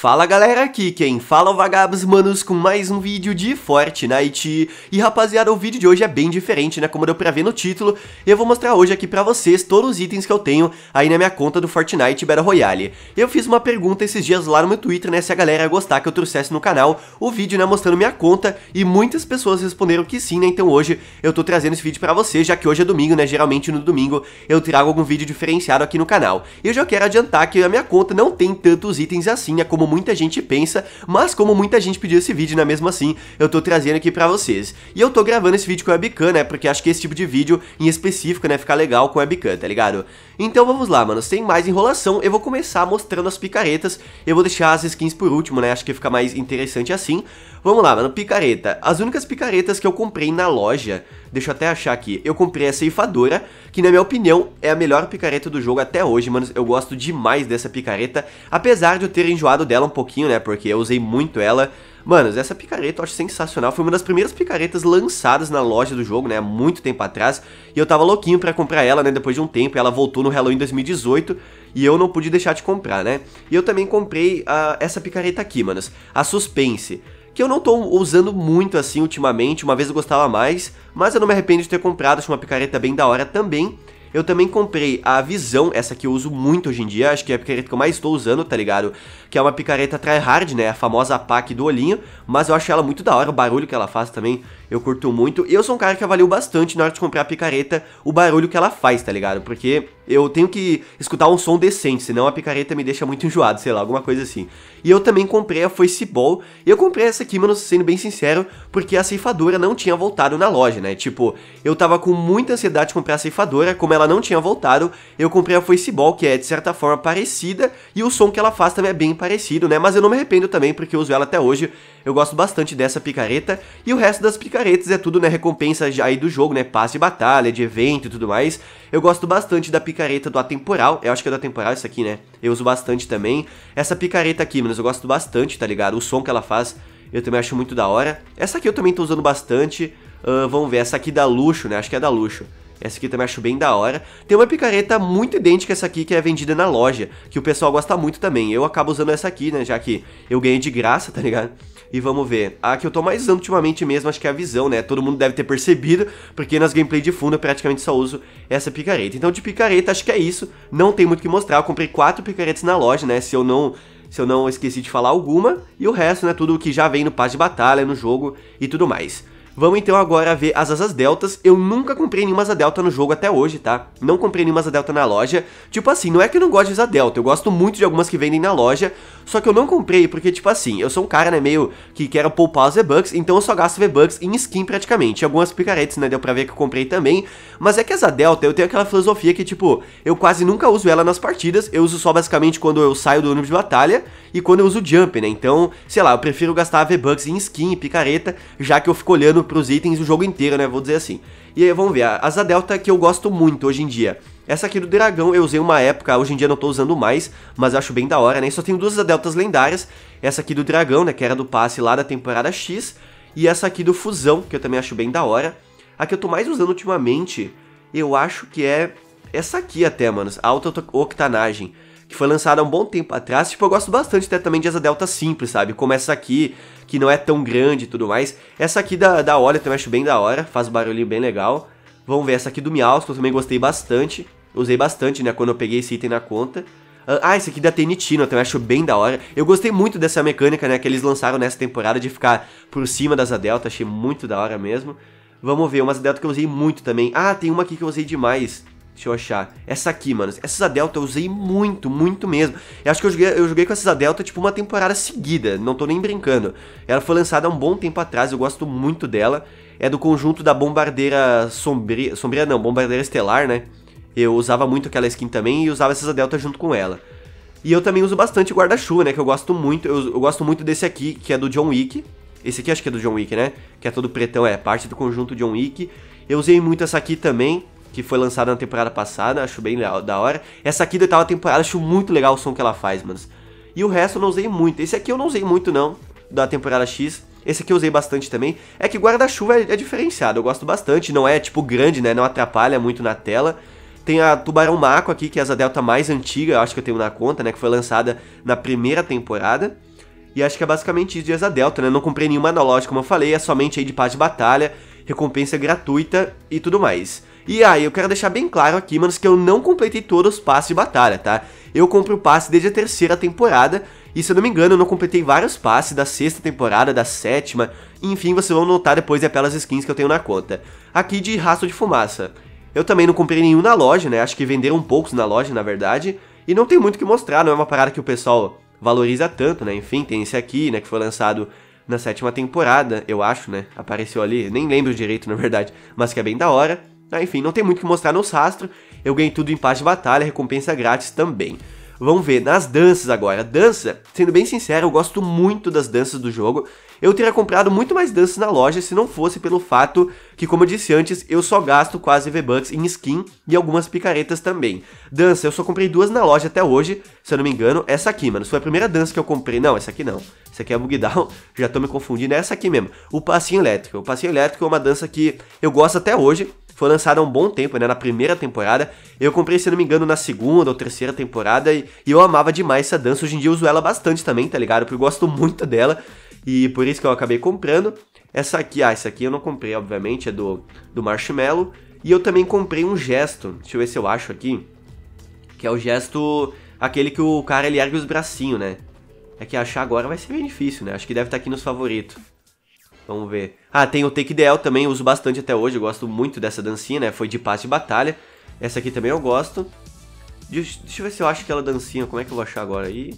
Fala galera, aqui quem fala é o Vagabos Manos com mais um vídeo de Fortnite E rapaziada, o vídeo de hoje é bem diferente, né, como deu pra ver no título Eu vou mostrar hoje aqui pra vocês todos os itens que eu tenho aí na minha conta do Fortnite Battle Royale Eu fiz uma pergunta esses dias lá no meu Twitter, né, se a galera ia gostar que eu trouxesse no canal o vídeo, né, mostrando minha conta E muitas pessoas responderam que sim, né, então hoje eu tô trazendo esse vídeo pra vocês, já que hoje é domingo, né, geralmente no domingo eu trago algum vídeo diferenciado aqui no canal E eu já quero adiantar que a minha conta não tem tantos itens assim, né, como muita gente pensa, mas como muita gente pediu esse vídeo, né, mesmo assim, eu tô trazendo aqui pra vocês. E eu tô gravando esse vídeo com webcam, né, porque acho que esse tipo de vídeo em específico, né, fica legal com webcam, tá ligado? Então vamos lá, mano, sem mais enrolação, eu vou começar mostrando as picaretas, eu vou deixar as skins por último, né, acho que fica mais interessante assim. Vamos lá, mano, picareta. As únicas picaretas que eu comprei na loja, deixa eu até achar aqui, eu comprei a ceifadora, que na minha opinião é a melhor picareta do jogo até hoje, mano, eu gosto demais dessa picareta, apesar de eu ter enjoado dela dela um pouquinho, né? Porque eu usei muito ela. Manos, essa picareta eu acho sensacional. Foi uma das primeiras picaretas lançadas na loja do jogo, né? Há muito tempo atrás. E eu tava louquinho pra comprar ela, né? Depois de um tempo. Ela voltou no Halloween 2018. E eu não pude deixar de comprar, né? E eu também comprei uh, essa picareta aqui, manos. A Suspense que eu não tô usando muito assim ultimamente, uma vez eu gostava mais, mas eu não me arrependo de ter comprado, acho uma picareta bem da hora também. Eu também comprei a Visão, essa que eu uso muito hoje em dia, acho que é a picareta que eu mais estou usando, tá ligado? Que é uma picareta tryhard, né? A famosa PAC do olhinho, mas eu acho ela muito da hora, o barulho que ela faz também, eu curto muito. E eu sou um cara que avaliou bastante na hora de comprar a picareta, o barulho que ela faz, tá ligado? Porque eu tenho que escutar um som decente, senão a picareta me deixa muito enjoado, sei lá, alguma coisa assim. E eu também comprei a foice ball, e eu comprei essa aqui, mano, sendo bem sincero, porque a ceifadora não tinha voltado na loja, né? Tipo, eu tava com muita ansiedade de comprar a ceifadora, como ela não tinha voltado, eu comprei a foice ball, que é de certa forma parecida, e o som que ela faz também é bem parecido, né? Mas eu não me arrependo também, porque eu uso ela até hoje, eu gosto bastante dessa picareta, e o resto das picaretas é tudo, né, recompensa aí do jogo, né, passe de batalha, de evento e tudo mais, eu gosto bastante da picareta picareta do Atemporal. Eu acho que é do Atemporal isso aqui, né? Eu uso bastante também. Essa picareta aqui, meninas, eu gosto bastante, tá ligado? O som que ela faz eu também acho muito da hora. Essa aqui eu também tô usando bastante. Uh, vamos ver, essa aqui da Luxo, né? Acho que é da Luxo. Essa aqui também acho bem da hora. Tem uma picareta muito idêntica a essa aqui que é vendida na loja, que o pessoal gosta muito também. Eu acabo usando essa aqui, né, já que eu ganhei de graça, tá ligado? E vamos ver. A que eu tô mais usando ultimamente mesmo, acho que é a visão, né? Todo mundo deve ter percebido, porque nas gameplay de fundo eu praticamente só uso essa picareta. Então de picareta acho que é isso, não tem muito o que mostrar. Eu comprei quatro picaretas na loja, né? Se eu não se eu não esqueci de falar alguma, e o resto, né, tudo o que já vem no passe de batalha, no jogo e tudo mais. Vamos então agora ver as asas deltas. Eu nunca comprei nenhuma asa delta no jogo até hoje, tá? Não comprei nenhuma asa delta na loja. Tipo assim, não é que eu não gosto de asa delta, eu gosto muito de algumas que vendem na loja, só que eu não comprei porque, tipo assim, eu sou um cara, né, meio que quero poupar os V-Bucks, então eu só gasto V-Bucks em skin praticamente. Algumas picaretes, né, deu pra ver que eu comprei também, mas é que asa delta, eu tenho aquela filosofia que, tipo, eu quase nunca uso ela nas partidas, eu uso só basicamente quando eu saio do ônibus de batalha e quando eu uso jump, né, então, sei lá, eu prefiro gastar V-Bucks em skin, picareta, já que eu fico olhando olhando para os itens o jogo inteiro, né? Vou dizer assim. E aí, vamos ver, a asa delta é que eu gosto muito hoje em dia. Essa aqui do dragão eu usei uma época, hoje em dia não tô usando mais, mas eu acho bem da hora, né? só tenho duas asa deltas lendárias, essa aqui do dragão, né, que era do passe lá da temporada X, e essa aqui do fusão, que eu também acho bem da hora. A que eu tô mais usando ultimamente, eu acho que é essa aqui até, mano, a alta octanagem que foi lançada há um bom tempo atrás. Tipo, eu gosto bastante até também de asa delta simples, sabe? Como essa aqui, que não é tão grande e tudo mais. Essa aqui da, da Olha também acho bem da hora, faz um barulhinho bem legal. Vamos ver essa aqui do Miaus, que eu também gostei bastante. Usei bastante, né, quando eu peguei esse item na conta. Ah, ah esse aqui da TNT, eu também acho bem da hora. Eu gostei muito dessa mecânica, né, que eles lançaram nessa temporada de ficar por cima das Adelta, achei muito da hora mesmo. Vamos ver, umas Adelta que eu usei muito também. Ah, tem uma aqui que eu usei demais, Deixa eu achar. Essa aqui, mano. Essa Delta eu usei muito, muito mesmo. Eu acho que eu joguei, eu joguei com essa Delta, tipo, uma temporada seguida. Não tô nem brincando. Ela foi lançada há um bom tempo atrás, eu gosto muito dela. É do conjunto da Bombardeira Sombria... Sombria não, Bombardeira Estelar, né? Eu usava muito aquela skin também e usava essa Delta junto com ela. E eu também uso bastante guarda-chuva, né? Que eu gosto muito. Eu, eu gosto muito desse aqui, que é do John Wick. Esse aqui acho que é do John Wick, né? Que é todo pretão, é parte do conjunto John Wick. Eu usei muito essa aqui também que foi lançada na temporada passada, acho bem da hora. Essa aqui da tal temporada, acho muito legal o som que ela faz, mano. E o resto eu não usei muito. Esse aqui eu não usei muito, não, da temporada X. Esse aqui eu usei bastante também. É que guarda-chuva é, é, diferenciado, eu gosto bastante. Não é, tipo, grande, né? Não atrapalha muito na tela. Tem a Tubarão Maco aqui, que é a delta mais antiga, eu acho que eu tenho na conta, né? Que foi lançada na primeira temporada. E acho que é basicamente isso de asa delta, né? Não comprei nenhuma analógica, como eu falei, é somente aí de paz de batalha, recompensa gratuita e tudo mais. E aí, eu quero deixar bem claro aqui, manos, que eu não completei todos os passes de batalha, tá? Eu compro o passe desde a terceira temporada, e se eu não me engano, eu não completei vários passes da sexta temporada, da sétima, enfim, vocês vão notar depois de é skins que eu tenho na conta. Aqui de rastro de fumaça. Eu também não comprei nenhum na loja, né? Acho que venderam poucos na loja, na verdade. E não tem muito o que mostrar, não é uma parada que o pessoal valoriza tanto, né? Enfim, tem esse aqui, né? Que foi lançado na sétima temporada, eu acho, né? Apareceu ali, nem lembro direito, na verdade, mas que é bem da hora. Ah, enfim, não tem muito o que mostrar nos rastros, eu ganhei tudo em paz de batalha, recompensa grátis também. Vamos ver, nas danças agora. Dança, sendo bem sincero, eu gosto muito das danças do jogo. Eu teria comprado muito mais danças na loja se não fosse pelo fato que, como eu disse antes, eu só gasto quase V-Bucks em skin e algumas picaretas também. Dança, eu só comprei duas na loja até hoje, se eu não me engano. Essa aqui, mano, foi a primeira dança que eu comprei. Não, essa aqui não. Essa aqui é a Bugdown, já tô me confundindo. É essa aqui mesmo, o passinho elétrico. O passinho elétrico é uma dança que eu gosto até hoje foi lançado há um bom tempo, né? Na primeira temporada. Eu comprei, se não me engano, na segunda ou terceira temporada. E, e eu amava demais essa dança. Hoje em dia eu uso ela bastante também, tá ligado? Porque eu gosto muito dela. E por isso que eu acabei comprando. Essa aqui, ah, essa aqui eu não comprei, obviamente, é do, do Marshmallow. E eu também comprei um gesto, deixa eu ver se eu acho aqui. Que é o gesto, aquele que o cara ele ergue os bracinhos, né? É que achar agora vai ser bem difícil, né? Acho que deve estar tá aqui nos favoritos. Vamos ver. Ah, tem o Take the L também, uso bastante até hoje, eu gosto muito dessa dancinha, né? Foi de passe de batalha. Essa aqui também eu gosto. Deixa, deixa eu ver se eu acho aquela dancinha, como é que eu vou achar agora? Aí,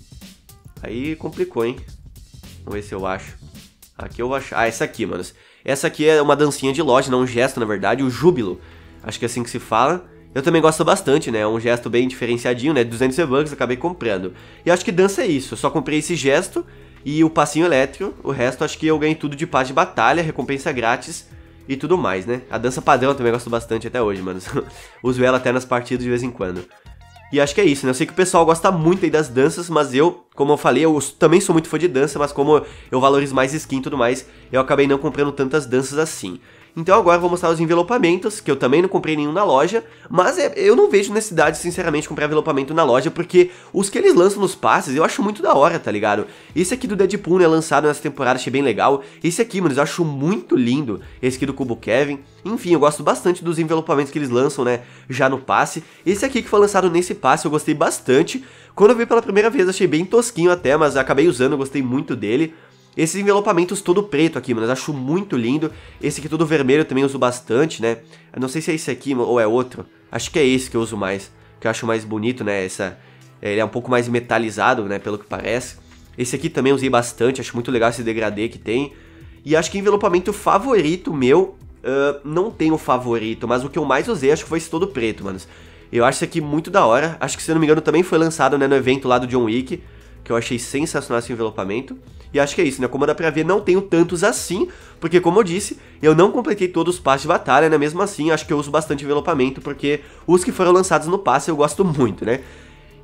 aí complicou, hein? Vamos ver se eu acho. Aqui eu vou achar. Ah, essa aqui, manos. Essa aqui é uma dancinha de loja, não um gesto, na verdade, o júbilo. Acho que é assim que se fala. Eu também gosto bastante, né? É um gesto bem diferenciadinho, né? 200 V-Bucks, acabei comprando. E acho que dança é isso. Eu só comprei esse gesto e o passinho elétrico. O resto acho que eu ganhei tudo de paz de batalha, recompensa grátis e tudo mais, né? A dança padrão eu também gosto bastante até hoje, mano. Uso ela até nas partidas de vez em quando. E acho que é isso, né? Eu sei que o pessoal gosta muito aí das danças, mas eu, como eu falei, eu também sou muito fã de dança, mas como eu valorizo mais skin e tudo mais, eu acabei não comprando tantas danças assim. Então agora eu vou mostrar os envelopamentos, que eu também não comprei nenhum na loja, mas é, eu não vejo necessidade, sinceramente, de comprar envelopamento na loja, porque os que eles lançam nos passes eu acho muito da hora, tá ligado? Esse aqui do Deadpool, né, lançado nessa temporada, achei bem legal. Esse aqui, mano, eu acho muito lindo, esse aqui do Cubo Kevin. Enfim, eu gosto bastante dos envelopamentos que eles lançam, né, já no passe. Esse aqui que foi lançado nesse passe eu gostei bastante. Quando eu vi pela primeira vez achei bem tosquinho até, mas acabei usando, gostei muito dele. Esses envelopamentos todo preto aqui, mano, eu acho muito lindo. Esse aqui todo vermelho eu também uso bastante, né? Eu não sei se é esse aqui ou é outro. Acho que é esse que eu uso mais, que eu acho mais bonito, né? Essa, é, ele é um pouco mais metalizado, né, pelo que parece. Esse aqui também usei bastante, acho muito legal esse degradê que tem. E acho que envelopamento favorito meu, uh, não tenho favorito, mas o que eu mais usei acho que foi esse todo preto, manos. Eu acho isso aqui muito da hora, acho que se eu não me engano também foi lançado né, no evento lá do John Wick, que eu achei sensacional esse envelopamento. E acho que é isso, né? Como dá pra ver, não tenho tantos assim, porque como eu disse, eu não completei todos os passes de batalha, né? Mesmo assim, acho que eu uso bastante envelopamento, porque os que foram lançados no passe eu gosto muito, né?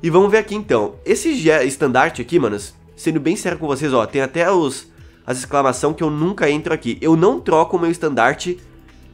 E vamos ver aqui então. Esse estandarte aqui, manos, sendo bem sério com vocês, ó, tem até os as exclamação que eu nunca entro aqui. Eu não troco o meu estandarte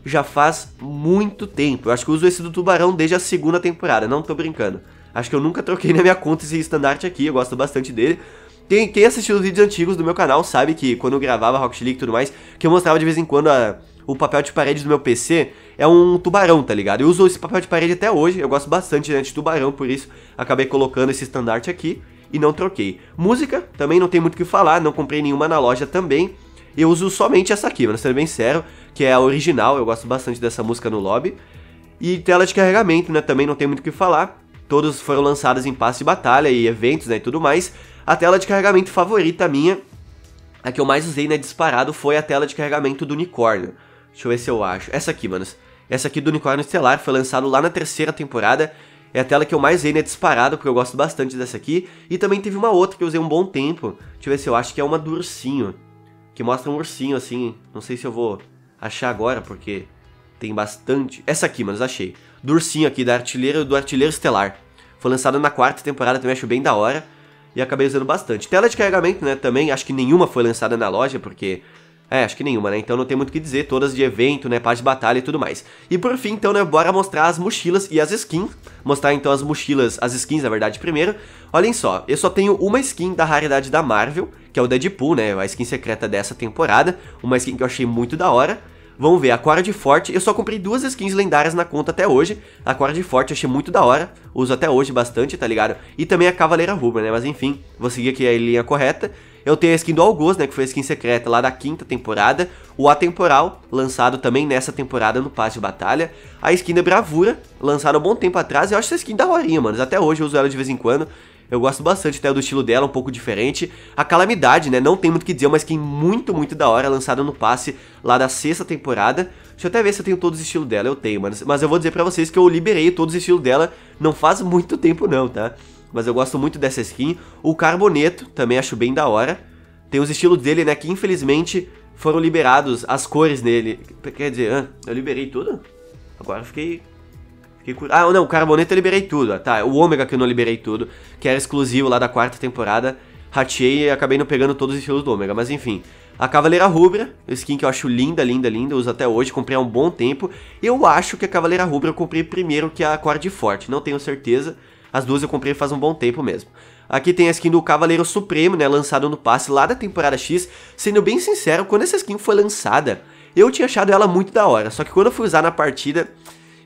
já faz muito tempo. Eu acho que eu uso esse do tubarão desde a segunda temporada, não tô brincando. Acho que eu nunca troquei na minha conta esse estandarte aqui, eu gosto bastante dele. Quem, quem assistiu os vídeos antigos do meu canal sabe que quando eu gravava Rocket League e tudo mais, que eu mostrava de vez em quando a, o papel de parede do meu PC é um tubarão, tá ligado? Eu uso esse papel de parede até hoje, eu gosto bastante né, de tubarão, por isso acabei colocando esse estandarte aqui e não troquei. Música, também não tem muito o que falar, não comprei nenhuma na loja também. Eu uso somente essa aqui, mas sendo bem sério, que é a original, eu gosto bastante dessa música no lobby. E tela de carregamento, né, também não tem muito o que falar todos foram lançados em passe de batalha e eventos né, e tudo mais. A tela de carregamento favorita minha, a que eu mais usei né, disparado, foi a tela de carregamento do unicórnio. Deixa eu ver se eu acho. Essa aqui, manos. Essa aqui do Unicórnio Estelar foi lançado lá na terceira temporada. É a tela que eu mais usei, né, disparado, porque eu gosto bastante dessa aqui. E também teve uma outra que eu usei um bom tempo. Deixa eu ver se eu acho que é uma do ursinho. Que mostra um ursinho, assim. Não sei se eu vou achar agora, porque tem bastante. Essa aqui, manos, achei do Ursinho aqui, da Artilheiro, do Artilheiro Estelar. Foi lançada na quarta temporada, também acho bem da hora. E acabei usando bastante. Tela de carregamento, né, também, acho que nenhuma foi lançada na loja, porque... É, acho que nenhuma, né? Então não tem muito o que dizer, todas de evento, né? Paz de batalha e tudo mais. E por fim, então, né? Bora mostrar as mochilas e as skins. Mostrar então as mochilas, as skins, na verdade, primeiro. Olhem só, eu só tenho uma skin da raridade da Marvel, que é o Deadpool, né? A skin secreta dessa temporada. Uma skin que eu achei muito da hora. Vamos ver, Aquara de Forte, eu só comprei duas skins lendárias na conta até hoje, Aquara de Forte achei muito da hora, uso até hoje bastante, tá ligado? E também a Cavaleira Rubra, né, mas enfim, vou seguir aqui a linha correta. Eu tenho a skin do Algoz, né, que foi a skin secreta lá da quinta temporada, o Atemporal, lançado também nessa temporada no Paz de Batalha, a skin da Bravura, lançada há um bom tempo atrás, eu acho essa skin da horinha, mano, até hoje eu uso ela de vez em quando, eu gosto bastante até né, do estilo dela, um pouco diferente. A Calamidade, né? Não tem muito o que dizer, mas skin muito, muito da hora, lançada no passe lá da sexta temporada. Deixa eu até ver se eu tenho todos os estilos dela. Eu tenho, mano. Mas eu vou dizer pra vocês que eu liberei todos os estilos dela não faz muito tempo, não, tá? Mas eu gosto muito dessa skin. O Carboneto também acho bem da hora. Tem os estilos dele, né? Que infelizmente foram liberados as cores nele. Quer dizer, eu liberei tudo? Agora fiquei ah, não, o Carboneta eu liberei tudo. tá, o Ômega que eu não liberei tudo, que era exclusivo lá da quarta temporada. Rateei e acabei não pegando todos os estilos do Ômega, mas enfim. A Cavaleira Rubra, skin que eu acho linda, linda, linda, eu uso até hoje, comprei há um bom tempo. Eu acho que a Cavaleira Rubra eu comprei primeiro que a Quard Forte, não tenho certeza. As duas eu comprei faz um bom tempo mesmo. Aqui tem a skin do Cavaleiro Supremo, né, lançado no passe lá da temporada X. Sendo bem sincero, quando essa skin foi lançada, eu tinha achado ela muito da hora. Só que quando eu fui usar na partida,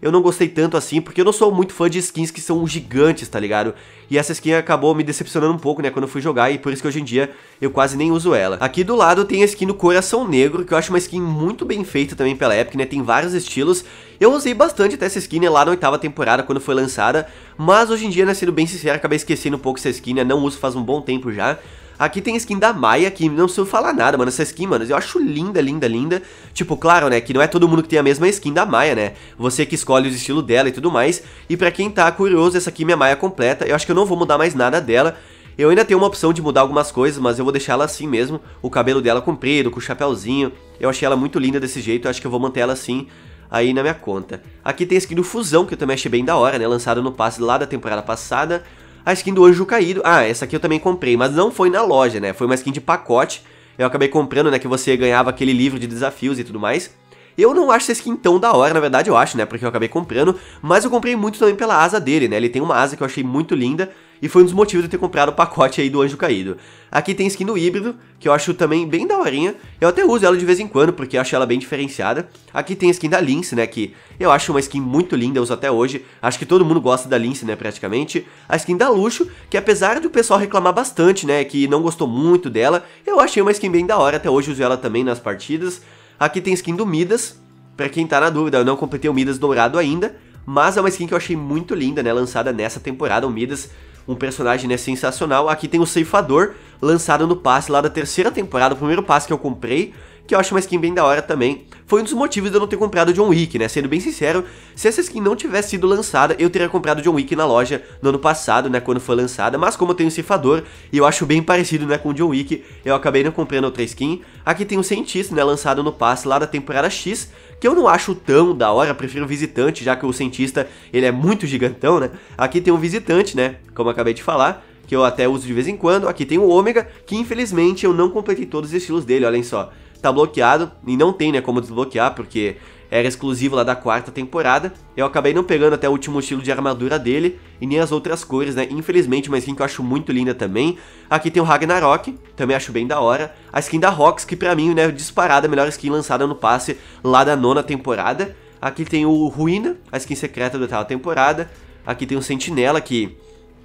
eu não gostei tanto assim, porque eu não sou muito fã de skins que são gigantes, tá ligado? E essa skin acabou me decepcionando um pouco, né, quando eu fui jogar, e por isso que hoje em dia eu quase nem uso ela. Aqui do lado tem a skin do Coração Negro, que eu acho uma skin muito bem feita também pela Epic, né, tem vários estilos. Eu usei bastante até essa skin né, lá na oitava temporada, quando foi lançada, mas hoje em dia, né, sendo bem sincero, acabei esquecendo um pouco essa skin, né, não uso faz um bom tempo já. Aqui tem a skin da Maia, que não preciso falar nada, mano. Essa skin, mano, eu acho linda, linda, linda. Tipo, claro, né, que não é todo mundo que tem a mesma skin da Maia, né? Você que escolhe o estilo dela e tudo mais. E pra quem tá curioso, essa aqui é minha Maia completa. Eu acho que eu não vou mudar mais nada dela. Eu ainda tenho uma opção de mudar algumas coisas, mas eu vou deixar ela assim mesmo. O cabelo dela comprido, com o chapéuzinho. Eu achei ela muito linda desse jeito, eu acho que eu vou manter ela assim aí na minha conta. Aqui tem a skin do Fusão, que eu também achei bem da hora, né? Lançado no passe lá da temporada passada a skin do Anjo Caído. Ah, essa aqui eu também comprei, mas não foi na loja, né? Foi uma skin de pacote. Eu acabei comprando, né? Que você ganhava aquele livro de desafios e tudo mais. Eu não acho essa skin tão da hora, na verdade eu acho, né? Porque eu acabei comprando, mas eu comprei muito também pela asa dele, né? Ele tem uma asa que eu achei muito linda, e foi um dos motivos de eu ter comprado o pacote aí do Anjo Caído. Aqui tem skin do híbrido, que eu acho também bem daorinha. Eu até uso ela de vez em quando, porque eu acho ela bem diferenciada. Aqui tem a skin da Lince, né, que eu acho uma skin muito linda, eu uso até hoje. Acho que todo mundo gosta da Lince, né, praticamente. A skin da Luxo, que apesar do pessoal reclamar bastante, né, que não gostou muito dela, eu achei uma skin bem da hora, até hoje uso ela também nas partidas. Aqui tem skin do Midas, pra quem tá na dúvida, eu não completei o Midas dourado ainda, mas é uma skin que eu achei muito linda, né, lançada nessa temporada, o Midas um personagem né, sensacional. Aqui tem o Ceifador, lançado no passe lá da terceira temporada, o primeiro passe que eu comprei, que eu acho uma skin bem da hora também foi um dos motivos de eu não ter comprado John Wick, né? Sendo bem sincero, se essa skin não tivesse sido lançada, eu teria comprado John Wick na loja no ano passado, né? Quando foi lançada, mas como eu tenho um cifador e eu acho bem parecido, né? Com o John Wick, eu acabei não comprando outra skin. Aqui tem o um Cientista, né? Lançado no passe lá da temporada X, que eu não acho tão da hora, prefiro o Visitante, já que o Cientista, ele é muito gigantão, né? Aqui tem o um Visitante, né? Como eu acabei de falar, que eu até uso de vez em quando. Aqui tem o Ômega, que infelizmente eu não completei todos os estilos dele, olhem só tá bloqueado e não tem, né, como desbloquear, porque era exclusivo lá da quarta temporada. Eu acabei não pegando até o último estilo de armadura dele e nem as outras cores, né? Infelizmente, uma skin que eu acho muito linda também. Aqui tem o Ragnarok, também acho bem da hora. A skin da Rox, que pra mim, né, disparada, a melhor skin lançada no passe lá da nona temporada. Aqui tem o Ruína, a skin secreta da tal temporada. Aqui tem o Sentinela, que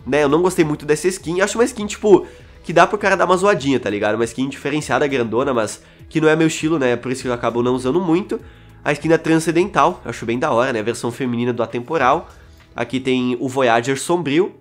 né? Eu não gostei muito dessa skin. Acho uma skin, tipo, que dá pro cara dar uma zoadinha, tá ligado? Uma skin diferenciada, grandona, mas que não é meu estilo, né? É por isso que eu acabo não usando muito. A skin da Transcendental, acho bem da hora, né? A versão feminina do Atemporal. Aqui tem o Voyager Sombrio,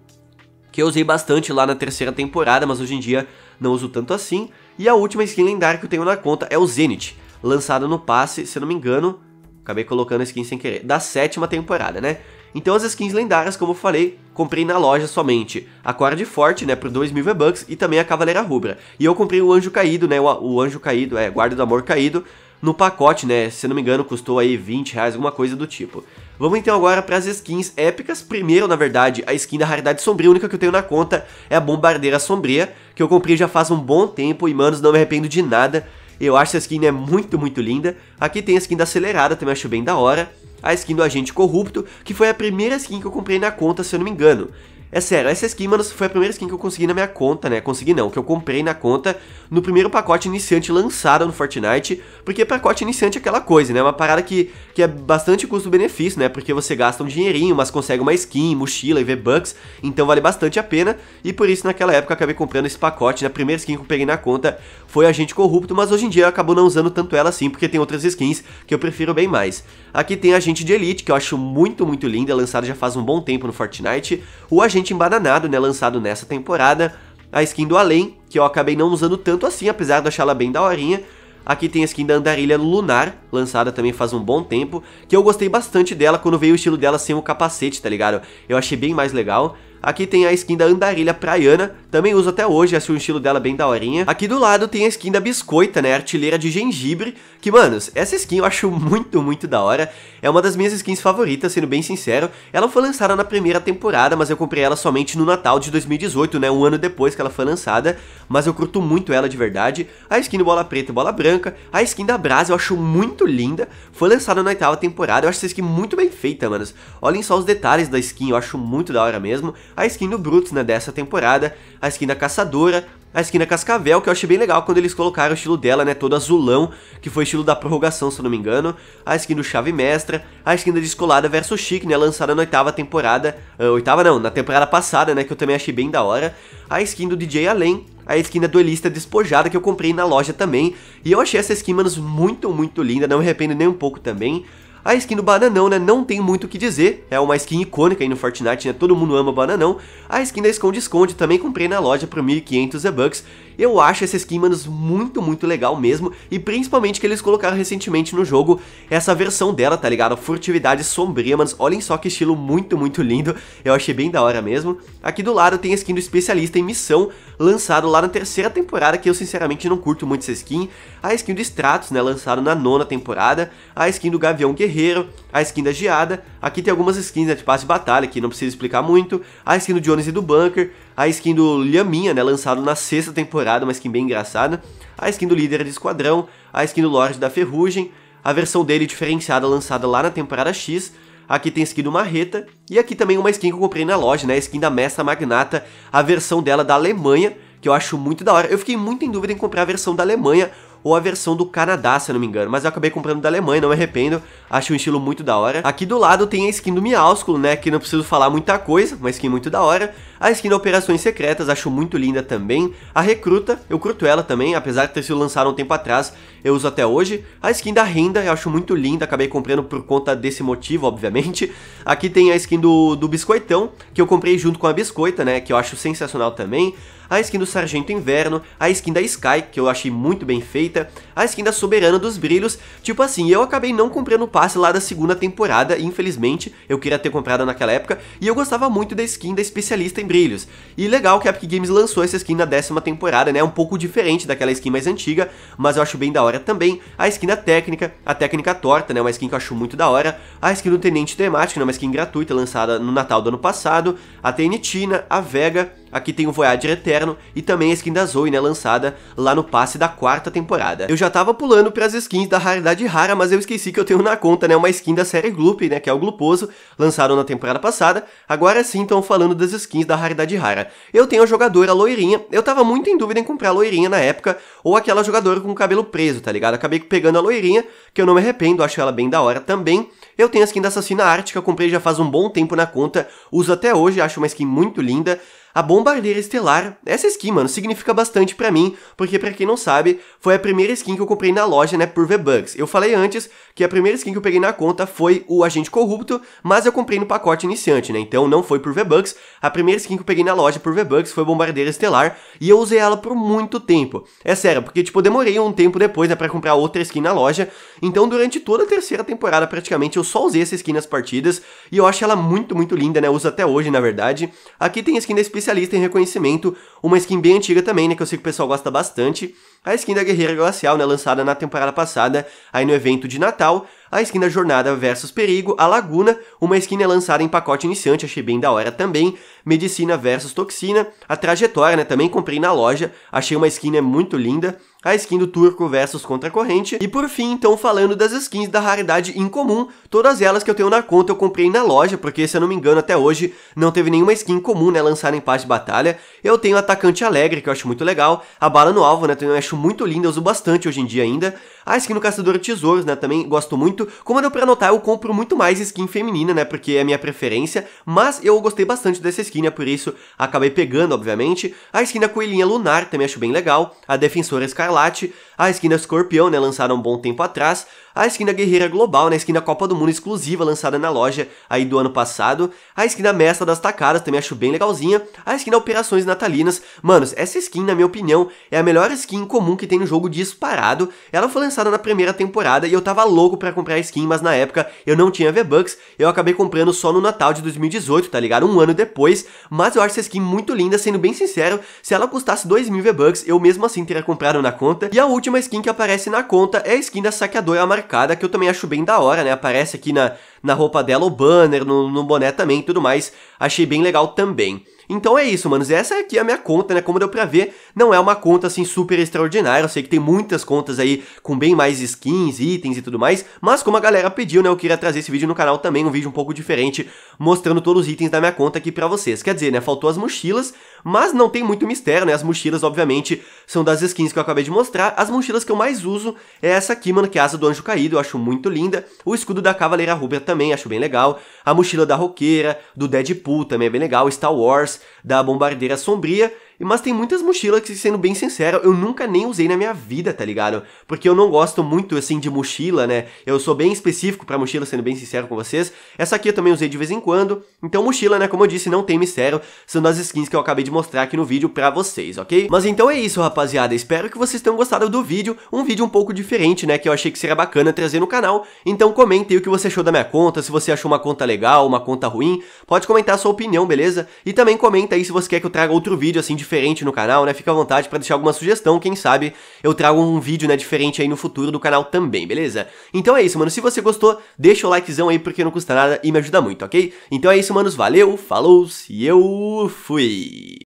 que eu usei bastante lá na terceira temporada, mas hoje em dia não uso tanto assim. E a última skin lendária que eu tenho na conta é o Zenith, lançada no passe, se eu não me engano, acabei colocando a skin sem querer, da sétima temporada, né? Então as skins lendárias, como eu falei, comprei na loja somente. A Quad Forte, né, por 2 mil V-Bucks e também a Cavaleira Rubra. E eu comprei o Anjo Caído, né, o, o Anjo Caído, é, Guarda do Amor Caído, no pacote, né, se não me engano custou aí 20 reais, alguma coisa do tipo. Vamos então agora para as skins épicas. Primeiro, na verdade, a skin da Raridade Sombria, a única que eu tenho na conta é a Bombardeira Sombria, que eu comprei já faz um bom tempo e, manos, não me arrependo de nada. Eu acho essa skin é muito, muito linda. Aqui tem a skin da Acelerada, também acho bem da hora a skin do Agente Corrupto, que foi a primeira skin que eu comprei na conta, se eu não me engano. É sério, essa skin, mano, foi a primeira skin que eu consegui na minha conta, né? Consegui não, que eu comprei na conta no primeiro pacote iniciante lançado no Fortnite, porque pacote iniciante é aquela coisa, né? É uma parada que, que é bastante custo-benefício, né? Porque você gasta um dinheirinho, mas consegue uma skin, mochila e V-Bucks, então vale bastante a pena, e por isso naquela época eu acabei comprando esse pacote, na né? primeira skin que eu peguei na conta foi Agente Corrupto, mas hoje em dia eu acabo não usando tanto ela assim, porque tem outras skins que eu prefiro bem mais. Aqui tem Agente de Elite, que eu acho muito, muito linda, lançado já faz um bom tempo no Fortnite, o Agente recente embananado, né, lançado nessa temporada, a skin do Além, que eu acabei não usando tanto assim, apesar de achá-la bem daorinha. Aqui tem a skin da Andarilha Lunar, lançada também faz um bom tempo, que eu gostei bastante dela quando veio o estilo dela sem o capacete, tá ligado? Eu achei bem mais legal. Aqui tem a skin da Andarilha Praiana, também uso até hoje, acho um estilo dela bem daorinha. Aqui do lado tem a skin da Biscoita, né, Artilheira de Gengibre, que, manos, essa skin eu acho muito, muito da hora. É uma das minhas skins favoritas, sendo bem sincero. Ela foi lançada na primeira temporada, mas eu comprei ela somente no Natal de 2018, né, um ano depois que ela foi lançada, mas eu curto muito ela de verdade. A skin do Bola Preta e Bola Branca, a skin da Brasa eu acho muito linda, foi lançada na oitava temporada, eu acho essa skin muito bem feita, manos. Olhem só os detalhes da skin, eu acho muito da hora mesmo a skin do Brutus, né, dessa temporada, a skin da Caçadora, a skin da Cascavel, que eu achei bem legal quando eles colocaram o estilo dela, né, todo azulão, que foi o estilo da prorrogação, se eu não me engano, a skin do Chave Mestra, a skin da Descolada versus chique né, lançada na oitava temporada, uh, oitava não, na temporada passada, né, que eu também achei bem da hora, a skin do DJ Além, a skin da Duelista Despojada que eu comprei na loja também, e eu achei essa skin, manos, muito, muito linda, não me arrependo nem um pouco também, a skin do Bananão, né, não tem muito o que dizer, é uma skin icônica aí no Fortnite, né, todo mundo ama Bananão. A skin da Esconde Esconde também comprei na loja por 1.500 V-Bucks eu acho essa skin, mano, muito, muito legal mesmo, e principalmente que eles colocaram recentemente no jogo essa versão dela, tá ligado? furtividade sombria, mano. olhem só que estilo muito, muito lindo, eu achei bem da hora mesmo. Aqui do lado tem a skin do especialista em missão, lançado lá na terceira temporada, que eu sinceramente não curto muito essa skin. A skin do Stratos, né, lançado na nona temporada, a skin do Gavião Guerreiro, a skin da Geada, aqui tem algumas skins né, de passe de batalha, que não precisa explicar muito, a skin do Jones e do Bunker, a skin do Liaminha né, lançado na sexta temporada, uma skin bem engraçada, a skin do líder de esquadrão, a skin do Lorde da Ferrugem, a versão dele diferenciada lançada lá na temporada X, aqui tem a skin do Marreta, e aqui também uma skin que eu comprei na loja, né, a skin da mestra Magnata, a versão dela da Alemanha, que eu acho muito da hora. Eu fiquei muito em dúvida em comprar a versão da Alemanha ou a versão do Canadá, se eu não me engano. Mas eu acabei comprando da Alemanha, não me arrependo. Acho um estilo muito da hora. Aqui do lado tem a skin do Miaúsculo, né? Que não preciso falar muita coisa, uma skin muito da hora. A skin da Operações Secretas acho muito linda também. A Recruta, eu curto ela também, apesar de ter sido lançada um tempo atrás, eu uso até hoje. A skin da Renda eu acho muito linda, acabei comprando por conta desse motivo, obviamente. Aqui tem a skin do, do Biscoitão, que eu comprei junto com a Biscoita, né, que eu acho sensacional também a skin do Sargento Inverno, a skin da Sky, que eu achei muito bem feita, a skin da Soberana dos Brilhos, tipo assim, eu acabei não comprando o passe lá da segunda temporada, infelizmente, eu queria ter comprado naquela época, e eu gostava muito da skin da Especialista em brilhos. E legal que a Epic Games lançou essa skin na décima temporada, né? É um pouco diferente daquela skin mais antiga, mas eu acho bem da hora também. A skin da técnica, a técnica torta, né? Uma skin que eu acho muito da hora. A skin do Tenente Temático, né? Uma skin gratuita lançada no Natal do ano passado. A Tenetina, a Vega Aqui tem o Voyager Eterno e também a skin da Zoe, né, lançada lá no passe da quarta temporada. Eu já tava pulando pras skins da raridade rara, mas eu esqueci que eu tenho na conta, né, uma skin da série Gloop, né, que é o Gluposo, lançado na temporada passada. Agora sim, então falando das skins da raridade rara. Eu tenho a jogadora loirinha, eu tava muito em dúvida em comprar a loirinha na época, ou aquela jogadora com o cabelo preso, tá ligado? Acabei pegando a loirinha, que eu não me arrependo, acho ela bem da hora também. Eu tenho a skin da Assassina Ártica, comprei já faz um bom tempo na conta, uso até hoje, acho uma skin muito linda. A Bombardeira Estelar, essa skin, mano, significa bastante para mim, porque para quem não sabe, foi a primeira skin que eu comprei na loja, né, por V-Bucks. Eu falei antes que a primeira skin que eu peguei na conta foi o Agente Corrupto, mas eu comprei no pacote iniciante, né, então não foi por V-Bucks. A primeira skin que eu peguei na loja por V-Bucks foi Bombardeira Estelar, e eu usei ela por muito tempo. É sério, porque, tipo, eu demorei um tempo depois, né, pra comprar outra skin na loja, então durante toda a terceira temporada, praticamente, eu só usei essa skin nas partidas, e eu acho ela muito, muito linda, né, eu uso até hoje, na verdade. Aqui tem a skin da Space especialista em reconhecimento, uma skin bem antiga também, né, que eu sei que o pessoal gosta bastante, a skin da Guerreira Glacial, né, lançada na temporada passada, aí no evento de Natal, a skin da Jornada versus Perigo, a Laguna, uma skin né, lançada em pacote iniciante, achei bem da hora também, Medicina versus Toxina, a Trajetória, né, também comprei na loja, achei uma skin né, muito linda, a skin do Turco versus corrente e por fim, então, falando das skins da raridade incomum, todas elas que eu tenho na conta eu comprei na loja, porque se eu não me engano até hoje não teve nenhuma skin comum, né, lançada em paz de batalha, eu tenho Atacante Alegre, que eu acho muito legal, a bala no alvo, né, eu acho muito linda, eu uso bastante hoje em dia ainda, a ah, skin do Caçador de Tesouros, né, também gosto muito. Como deu pra notar, eu compro muito mais skin feminina, né, porque é a minha preferência, mas eu gostei bastante dessa skin, né, por isso acabei pegando, obviamente. A skin da Coelhinha Lunar também acho bem legal, a Defensora Escarlate, a skin da Escorpião, né, lançaram um bom tempo atrás, a skin da Guerreira Global, né, a skin da Copa do Mundo exclusiva, lançada na loja aí do ano passado, a skin da Mestra das Tacadas, também acho bem legalzinha, a skin da Operações Natalinas, manos, essa skin, na minha opinião, é a melhor skin comum que tem no jogo disparado, ela foi lançada lançada na primeira temporada e eu tava louco para comprar skin, mas na época eu não tinha V-Bucks, eu acabei comprando só no Natal de 2018, tá ligado? Um ano depois, mas eu acho essa skin muito linda, sendo bem sincero, se ela custasse 2 mil V-Bucks, eu mesmo assim teria comprado na conta. E a última skin que aparece na conta é a skin da saqueadora marcada, que eu também acho bem da hora, né? Aparece aqui na, na roupa dela o banner, no, no boné também e tudo mais. Achei bem legal também. Então é isso, manos. Essa aqui é a minha conta, né? Como deu pra ver, não é uma conta assim super extraordinária. Eu sei que tem muitas contas aí com bem mais skins, itens e tudo mais. Mas como a galera pediu, né? Eu queria trazer esse vídeo no canal também, um vídeo um pouco diferente, mostrando todos os itens da minha conta aqui pra vocês. Quer dizer, né? Faltou as mochilas, mas não tem muito mistério, né? As mochilas, obviamente, são das skins que eu acabei de mostrar. As mochilas que eu mais uso é essa aqui, mano, que é a asa do anjo caído, eu acho muito linda. O escudo da Cavaleira Rubra também, acho bem legal. A mochila da Roqueira, do Deadpool também é bem legal. Star Wars, da Bombardeira Sombria. Mas tem muitas mochilas que, sendo bem sincero, eu nunca nem usei na minha vida, tá ligado? Porque eu não gosto muito, assim, de mochila, né? Eu sou bem específico pra mochila, sendo bem sincero com vocês. Essa aqui eu também usei de vez em quando. Então, mochila, né? Como eu disse, não tem mistério. São as skins que eu acabei de mostrar aqui no vídeo pra vocês, ok? Mas então é isso, rapaziada. Espero que vocês tenham gostado do vídeo. Um vídeo um pouco diferente, né? Que eu achei que seria bacana trazer no canal. Então, comentem o que você achou da minha conta. Se você achou uma conta legal, uma conta ruim. Pode comentar a sua opinião, beleza? E também comenta aí se você quer que eu traga outro vídeo, assim, de diferente no canal, né? Fica à vontade para deixar alguma sugestão, quem sabe eu trago um vídeo, né, diferente aí no futuro do canal também, beleza? Então é isso, mano. Se você gostou, deixa o likezão aí porque não custa nada e me ajuda muito, ok? Então é isso, manos. Valeu, falou e eu fui!